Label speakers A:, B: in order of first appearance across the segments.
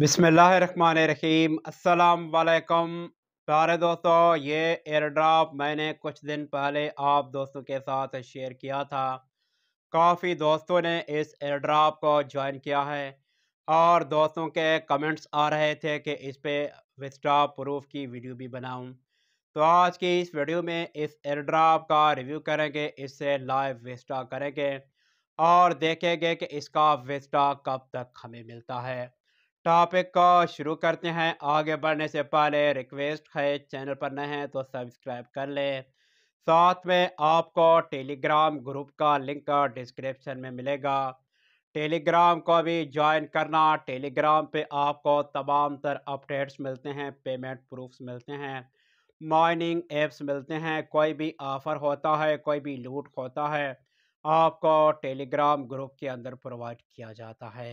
A: बिसमीम अल्लाम प्यारे दोस्तों ये एयर ड्राप मैंने कुछ दिन पहले आप दोस्तों के साथ शेयर किया था काफ़ी दोस्तों ने इस एयर ड्राप को ज्वाइन किया है और दोस्तों के कमेंट्स आ रहे थे कि इस पर विस्टा प्रूफ की वीडियो भी बनाऊं तो आज की इस वीडियो में इस एयर ड्राप का रिव्यू करेंगे इससे लाइव विस्टा करेंगे और देखेंगे कि इसका विस्टा कब तक हमें मिलता है टॉपिक को शुरू करते हैं आगे बढ़ने से पहले रिक्वेस्ट है चैनल पर नए हैं तो सब्सक्राइब कर लें साथ में आपको टेलीग्राम ग्रुप का लिंक डिस्क्रिप्शन में मिलेगा टेलीग्राम को भी ज्वाइन करना टेलीग्राम पे आपको तमाम तर अपडेट्स मिलते हैं पेमेंट प्रूफ्स मिलते हैं माइनिंग एप्स मिलते हैं कोई भी ऑफ़र होता है कोई भी लूट होता है आपको टेलीग्राम ग्रुप के अंदर प्रोवाइड किया जाता है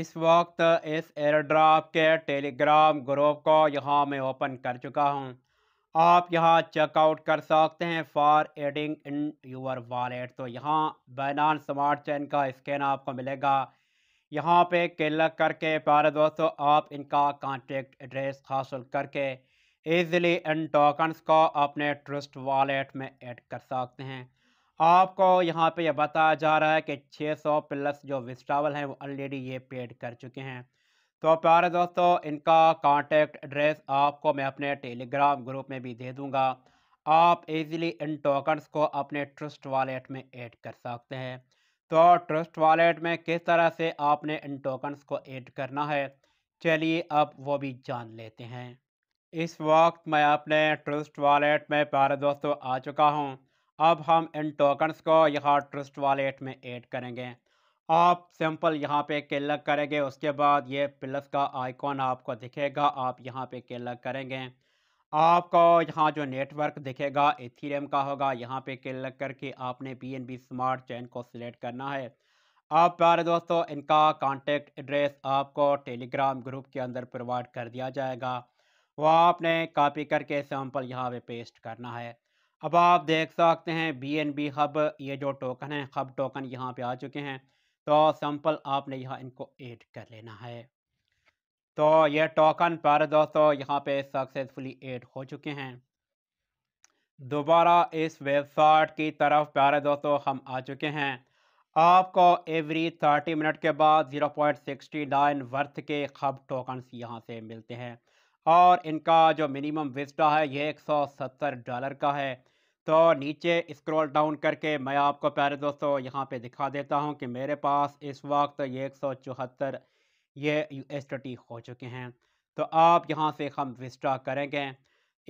A: इस वक्त इस एयरड्राप के टेलीग्राम ग्रुप को यहाँ मैं ओपन कर चुका हूँ आप यहाँ चेकआउट कर सकते हैं for adding in your wallet तो यहाँ बैनान स्मार्ट चैन का स्कैन आपको मिलेगा यहाँ पे क्लिक करके प्यारे दोस्तों आप इनका कॉन्टेक्ट एड्रेस हासिल करके ईज़िली इन टोकन्स को अपने ट्रस्ट वॉलेट में ऐड कर सकते हैं आपको यहाँ पे ये बताया जा रहा है कि 600 प्लस जो विस्टावल हैं वो ऑलरेडी ये पेड कर चुके हैं तो प्यारे दोस्तों इनका कांटेक्ट एड्रेस आपको मैं अपने टेलीग्राम ग्रुप में भी दे दूँगा आप इजीली इन टोकन्स को अपने ट्रस्ट वॉलेट में ऐड कर सकते हैं तो ट्रस्ट वॉलेट में किस तरह से आपने इन टोकन्स को ऐड करना है चलिए अब वो भी जान लेते हैं इस वक्त मैं अपने ट्रस्ट वॉलेट में प्यारे दोस्तों आ चुका हूँ अब हम इन टोकन्स को यहाँ ट्रस्ट वॉलेट में ऐड करेंगे आप सिंपल यहाँ पे क्लिक करेंगे उसके बाद ये प्लस का आइकॉन आपको दिखेगा आप यहाँ पे क्लिक करेंगे आपको यहाँ जो नेटवर्क दिखेगा इथीरियम का होगा यहाँ पे क्लिक करके आपने बी स्मार्ट चैन को सिलेक्ट करना है आप प्यारे दोस्तों इनका कांटेक्ट एड्रेस आपको टेलीग्राम ग्रुप के अंदर प्रोवाइड कर दिया जाएगा वह आपने कॉपी करके सैम्पल यहाँ पे पेस्ट करना है अब आप देख सकते हैं बी एन बी हब ये जो टोकन है हब टोकन यहाँ पे आ चुके हैं तो सैंपल आपने यहाँ इनको ऐड कर लेना है तो ये टोकन पर दोस्तों यहाँ पे सक्सेसफुली ऐड हो चुके हैं दोबारा इस वेबसाइट की तरफ प्यारे दोस्तों हम आ चुके हैं आपको एवरी थर्टी मिनट के बाद zero point sixty nine worth के खब टोकन्स यहाँ से मिलते हैं और इनका जो मिनिमम विजटा है ये 170 डॉलर का है तो नीचे स्क्रॉल डाउन करके मैं आपको प्यारे दोस्तों यहाँ पे दिखा देता हूँ कि मेरे पास इस वक्त ये एक ये यू हो चुके हैं तो आप यहाँ से हम विस्टा करेंगे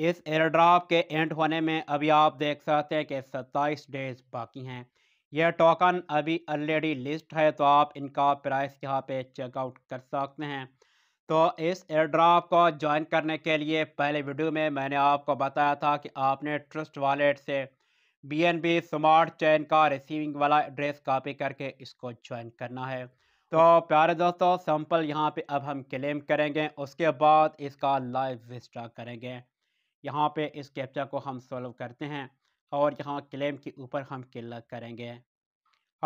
A: इस एयरड्राप के एंड होने में अभी आप देख सकते हैं कि सत्ताईस डेज बाकी हैं यह टोकन अभी ऑलरेडी लिस्ट है तो आप इनका प्राइस यहाँ पे चेकआउट कर सकते हैं तो इस एयरड्रॉप को ज्वाइन करने के लिए पहले वीडियो में मैंने आपको बताया था कि आपने ट्रस्ट वॉलेट से B N B smart chain का रिसीविंग वाला एड्रेस कॉपी करके इसको ज्वाइन करना है तो प्यारे दोस्तों सैंपल यहाँ पे अब हम क्लेम करेंगे उसके बाद इसका लाइव विस्ट्रा करेंगे यहाँ पे इस कैप्चा को हम सॉल्व करते हैं और यहाँ क्लेम के ऊपर हम क्लिक करेंगे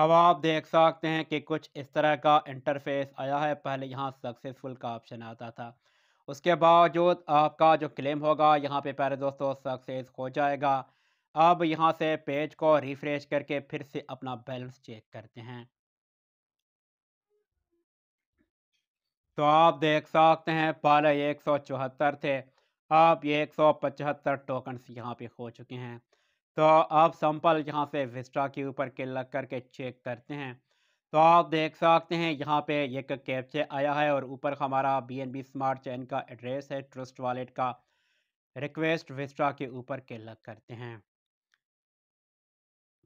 A: अब आप देख सकते हैं कि कुछ इस तरह का इंटरफेस आया है पहले यहाँ सक्सेसफुल का ऑप्शन आता था उसके बावजूद आपका जो क्लेम होगा यहाँ पे पहले दोस्तों सक्सेस हो जाएगा अब यहाँ से पेज को रिफ्रेश करके फिर से अपना बैलेंस चेक करते हैं तो आप देख सकते हैं पहले एक सौ चौहत्तर थे अब ये एक सौ पचहत्तर टोकन्स यहाँ पे हो चुके हैं तो आप सैंपल यहाँ से विस्टा के ऊपर क्लिक करके चेक करते हैं तो आप देख सकते हैं यहाँ पे एक कैप्चे आया है और ऊपर हमारा बी स्मार्ट चैन का एड्रेस है ट्रस्ट वॉलेट का रिक्वेस्ट विस्टा के ऊपर क्लिक करते हैं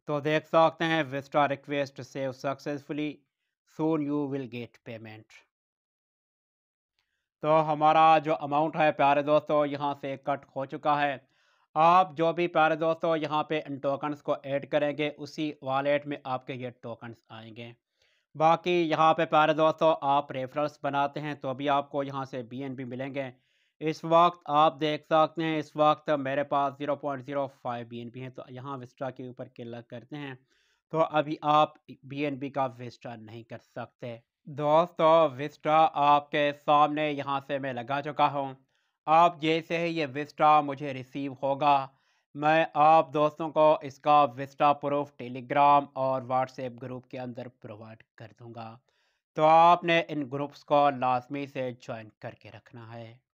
A: तो देख सकते हैं विस्टा request save successfully soon you will get payment तो हमारा जो अमाउंट है प्यारे दोस्तों यहाँ से कट हो चुका है आप जो भी प्यारे दोस्तों यहाँ पे इन टोकन्स को ऐड करेंगे उसी वॉलेट में आपके ये टोकन्स आएंगे बाकी यहाँ पे प्यारे दोस्तों आप रेफरल्स बनाते हैं तो भी आपको यहाँ से बी एन बी मिलेंगे इस वक्त आप देख सकते हैं इस वक्त मेरे पास zero point zero five B N B है तो यहाँ विस्टा के ऊपर क्लिक करते हैं तो अभी आप बी एन बी का विस्टा नहीं कर सकते दोस्तों विस्टा आपके सामने यहाँ से मैं लगा चुका हूँ आप जैसे ही ये विस्टा मुझे रिसीव होगा मैं आप दोस्तों को इसका विस्टा प्रूफ टेलीग्राम और व्हाट्सएप ग्रुप के अंदर प्रोवाइड कर दूँगा तो आपने इन ग्रुप्स को लाजमी से ज्वाइन करके रखना है